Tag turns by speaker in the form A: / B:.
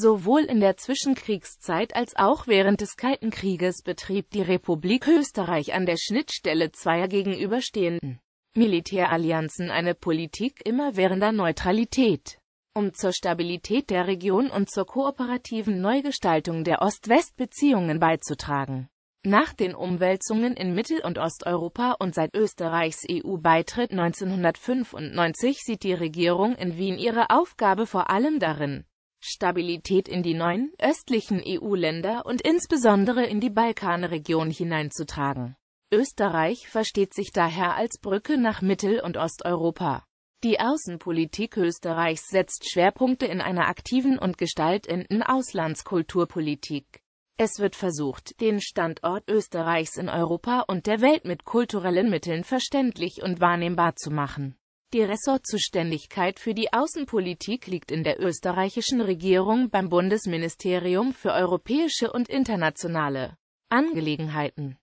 A: Sowohl in der Zwischenkriegszeit als auch während des Kalten Krieges betrieb die Republik Österreich an der Schnittstelle zweier gegenüberstehenden Militärallianzen eine Politik immerwährender Neutralität. Um zur Stabilität der Region und zur kooperativen Neugestaltung der Ost-West-Beziehungen beizutragen. Nach den Umwälzungen in Mittel- und Osteuropa und seit Österreichs EU-Beitritt 1995 sieht die Regierung in Wien ihre Aufgabe vor allem darin, Stabilität in die neuen, östlichen EU-Länder und insbesondere in die Balkanregion hineinzutragen. Österreich versteht sich daher als Brücke nach Mittel- und Osteuropa. Die Außenpolitik Österreichs setzt Schwerpunkte in einer aktiven und gestaltenden Auslandskulturpolitik. Es wird versucht, den Standort Österreichs in Europa und der Welt mit kulturellen Mitteln verständlich und wahrnehmbar zu machen. Die Ressortzuständigkeit für die Außenpolitik liegt in der österreichischen Regierung beim Bundesministerium für europäische und internationale Angelegenheiten.